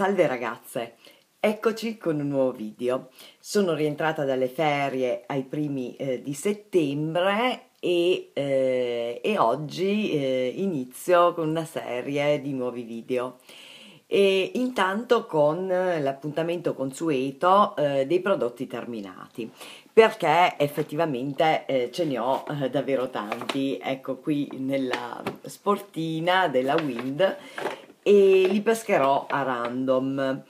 Salve ragazze, eccoci con un nuovo video. Sono rientrata dalle ferie ai primi eh, di settembre e, eh, e oggi eh, inizio con una serie di nuovi video. E intanto con l'appuntamento consueto eh, dei prodotti terminati perché effettivamente eh, ce ne ho eh, davvero tanti. Ecco qui nella sportina della Wind e li pescherò a random.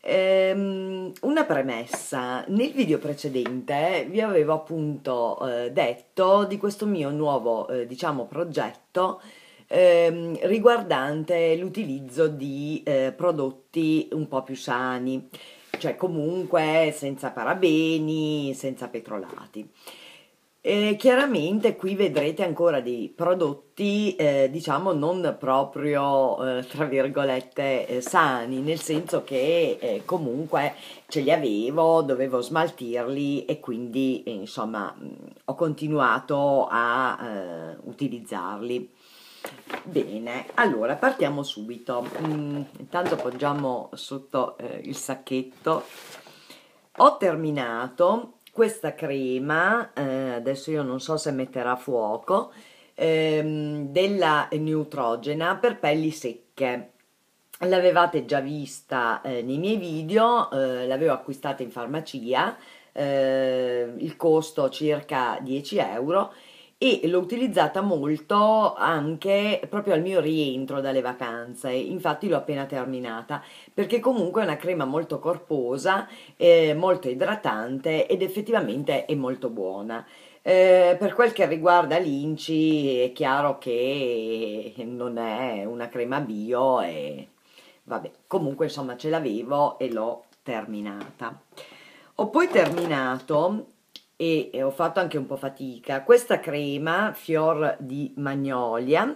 Ehm, una premessa, nel video precedente vi avevo appunto eh, detto di questo mio nuovo eh, diciamo progetto ehm, riguardante l'utilizzo di eh, prodotti un po' più sani, cioè comunque senza parabeni, senza petrolati. Eh, chiaramente qui vedrete ancora dei prodotti, eh, diciamo, non proprio, eh, tra virgolette, eh, sani, nel senso che eh, comunque ce li avevo, dovevo smaltirli e quindi, eh, insomma, mm, ho continuato a utilizzarli. Bene, allora partiamo subito. Mm, intanto poggiamo sotto il sacchetto. Ho terminato questa crema, eh, adesso io non so se metterà fuoco, ehm, della Neutrogena per pelli secche. L'avevate già vista eh, nei miei video, eh, l'avevo acquistata in farmacia, eh, il costo circa 10 euro e l'ho utilizzata molto anche proprio al mio rientro dalle vacanze, infatti l'ho appena terminata, perché comunque è una crema molto corposa, eh, molto idratante ed effettivamente è molto buona. Eh, per quel che riguarda l'Inci è chiaro che non è una crema bio e vabbè, comunque insomma ce l'avevo e l'ho terminata. Ho poi terminato e, ho fatto anche un po' fatica. Questa crema fior di magnolia,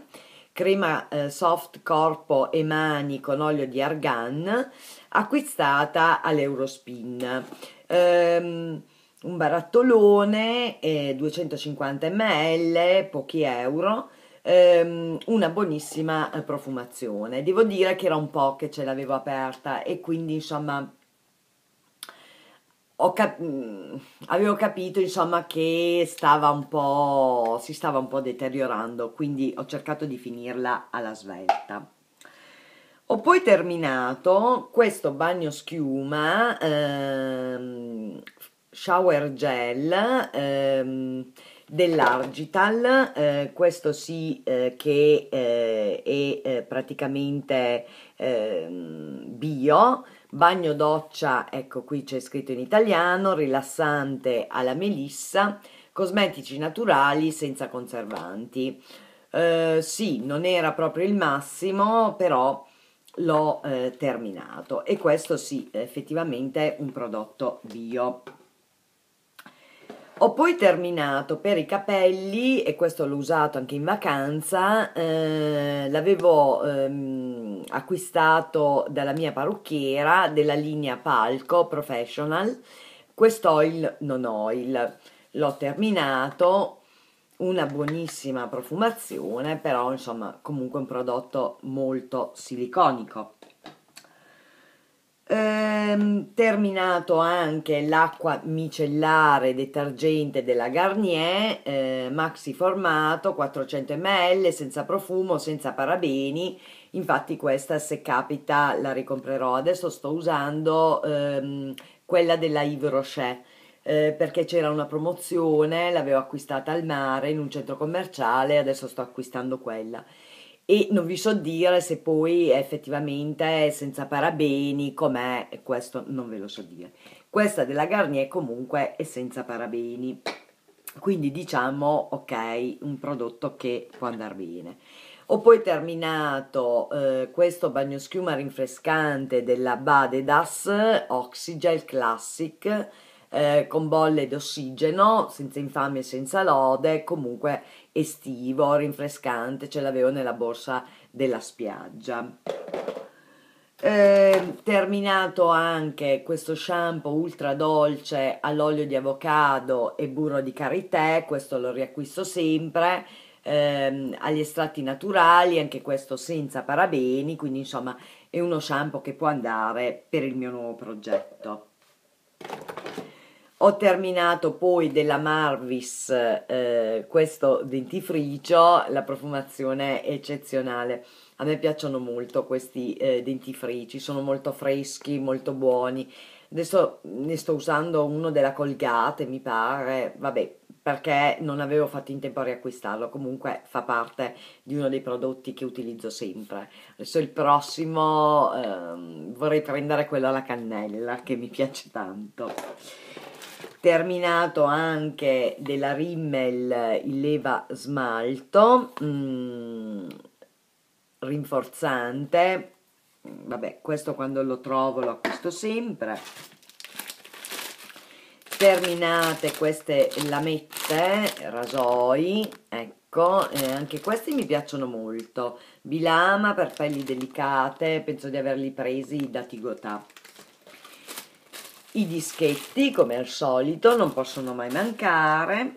crema eh, soft corpo e mani con olio di argan, acquistata all'Eurospin. Ehm, un barattolone, eh, 250 ml, pochi euro, ehm, una buonissima eh, profumazione. Devo dire che era un po' che ce l'avevo aperta e quindi insomma cap mm, avevo capito insomma che stava un po', si stava un po' deteriorando, quindi ho cercato di finirla alla svelta. Ho poi terminato questo bagno schiuma, ehm, shower gel ehm, dell'Argital, eh, questo sì eh, che eh, è eh, praticamente ehm, bio, Bagno doccia, ecco qui c'è scritto in italiano, rilassante alla melissa, cosmetici naturali senza conservanti. Eh, sì, non era proprio il massimo, però l'ho eh, terminato e questo sì, effettivamente è un prodotto bio. Ho poi terminato per i capelli, e questo l'ho usato anche in vacanza, eh, l'avevo ehm, acquistato dalla mia parrucchiera della linea Palco Professional, quest'oil non oil, l'ho terminato, una buonissima profumazione, però insomma comunque un prodotto molto siliconico ehm, terminato anche l'acqua micellare detergente della Garnier, eh, maxi formato 400 ml, senza profumo, senza parabeni. Infatti questa se capita la ricomprerò. Adesso sto usando ehm, quella della Yves Rocher. Eh, perché c'era una promozione, l'avevo acquistata al mare in un centro commerciale, adesso sto acquistando quella e non vi so dire se poi effettivamente senza parabeni com'è, questo non ve lo so dire. Questa della Garnier comunque è senza parabeni, quindi diciamo ok, un prodotto che può andare bene. Ho poi terminato eh, questo schiuma rinfrescante della Badedas Oxygel Classic eh, con bolle d'ossigeno, senza infamia e senza lode, comunque estivo, rinfrescante, ce l'avevo nella borsa della spiaggia. Eh, terminato anche questo shampoo ultra dolce all'olio di avocado e burro di karité, questo lo riacquisto sempre, ehm, agli estratti naturali, anche questo senza parabeni, quindi insomma è uno shampoo che può andare per il mio nuovo progetto. Ho terminato poi della Marvis eh, questo dentifricio, la profumazione è eccezionale. A me piacciono molto questi eh, dentifrici, sono molto freschi, molto buoni. Adesso ne sto usando uno della Colgate, mi pare, vabbè, perché non avevo fatto in tempo a riacquistarlo, comunque fa parte di uno dei prodotti che utilizzo sempre. Adesso il prossimo ehm, vorrei prendere quello alla cannella che mi piace tanto terminato anche della Rimmel il leva smalto mm, rinforzante vabbè questo quando lo trovo lo acquisto sempre terminate queste lamette rasoi ecco eh, anche questi mi piacciono molto bilama per pelli delicate penso di averli presi da Tigotà i dischetti come al solito non possono mai mancare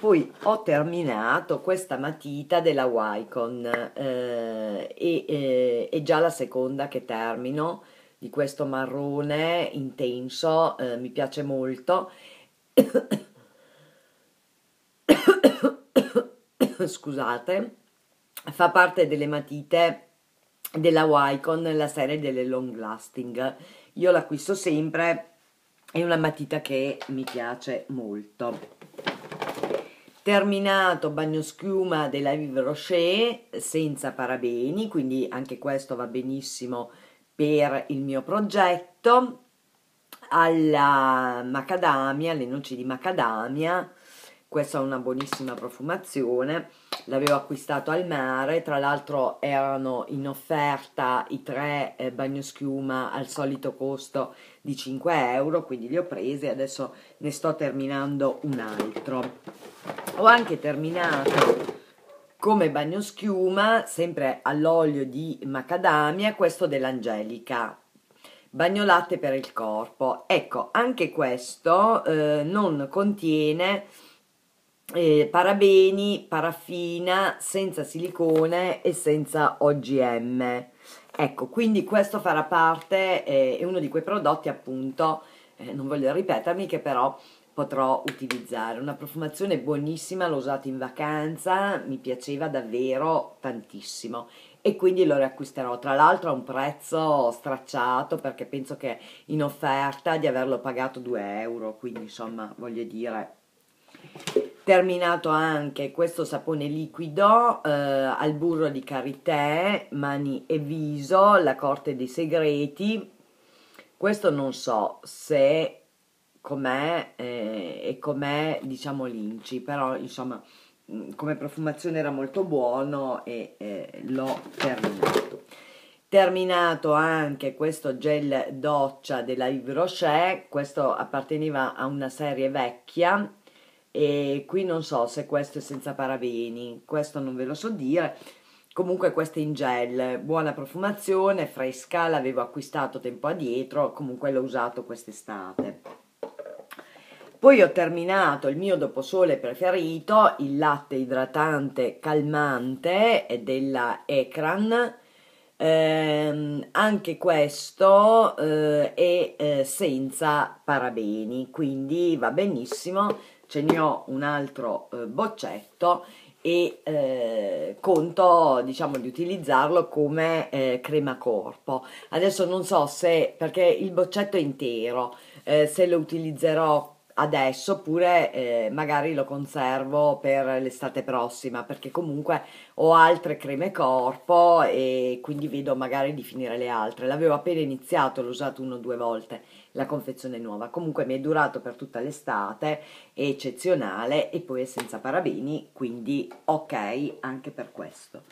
poi ho terminato questa matita della Wicon eh, e eh, è già la seconda che termino di questo marrone intenso eh, mi piace molto scusate fa parte delle matite della Wicon la serie delle long lasting io l'acquisto sempre è una matita che mi piace molto terminato bagno schiuma della Vive Rocher senza parabeni quindi anche questo va benissimo per il mio progetto alla macadamia, le noci di macadamia questa ha una buonissima profumazione l'avevo acquistato al mare tra l'altro erano in offerta i tre eh, bagnoschiuma al solito costo di 5 euro quindi li ho presi adesso ne sto terminando un altro ho anche terminato come bagnoschiuma sempre all'olio di macadamia questo dell'angelica bagnolatte per il corpo ecco anche questo eh, non contiene eh, parabeni, paraffina, senza silicone e senza OGM. Ecco, quindi questo farà parte, eh, è uno di quei prodotti appunto, eh, non voglio ripetermi, che però potrò utilizzare. Una profumazione buonissima, l'ho usata in vacanza, mi piaceva davvero tantissimo e quindi lo riacquisterò. Tra l'altro a un prezzo stracciato perché penso che in offerta di averlo pagato 2 euro, quindi insomma voglio dire Terminato anche questo sapone liquido eh, al burro di karité, mani e viso, la corte dei segreti. Questo non so se com'è eh, e com'è diciamo l'inci, però insomma mm, come profumazione era molto buono e eh, l'ho terminato. Terminato anche questo gel doccia della Yves Rocher, questo apparteneva a una serie vecchia e qui non so se questo è senza parabeni, questo non ve lo so dire. Comunque questo è in gel, buona profumazione, fresca, l'avevo acquistato tempo addietro, comunque l'ho usato quest'estate. Poi ho terminato il mio doposole preferito, il latte idratante calmante della Ecran, eh, anche questo eh, è eh, senza parabeni, quindi va benissimo ce ne ho un altro eh, boccetto e eh, conto diciamo di utilizzarlo come eh, crema corpo adesso non so se perché il boccetto è intero eh, se lo utilizzerò adesso oppure eh, magari lo conservo per l'estate prossima perché comunque ho altre creme corpo e quindi vedo magari di finire le altre l'avevo appena iniziato l'ho usato uno o due volte la confezione nuova comunque mi è durato per tutta l'estate è eccezionale e poi è senza parabeni quindi ok anche per questo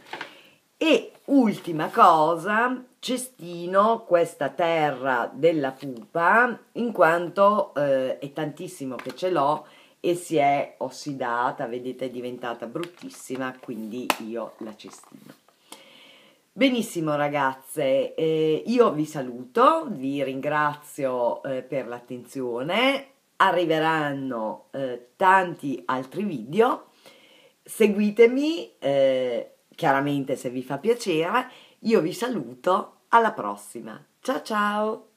e ultima cosa cestino questa terra della pupa in quanto eh, è tantissimo che ce l'ho e si è ossidata, vedete è diventata bruttissima, quindi io la cestino. Benissimo ragazze, eh, io vi saluto, vi ringrazio eh, per l'attenzione, arriveranno eh, tanti altri video, seguitemi eh, chiaramente se vi fa piacere io vi saluto, alla prossima. Ciao ciao!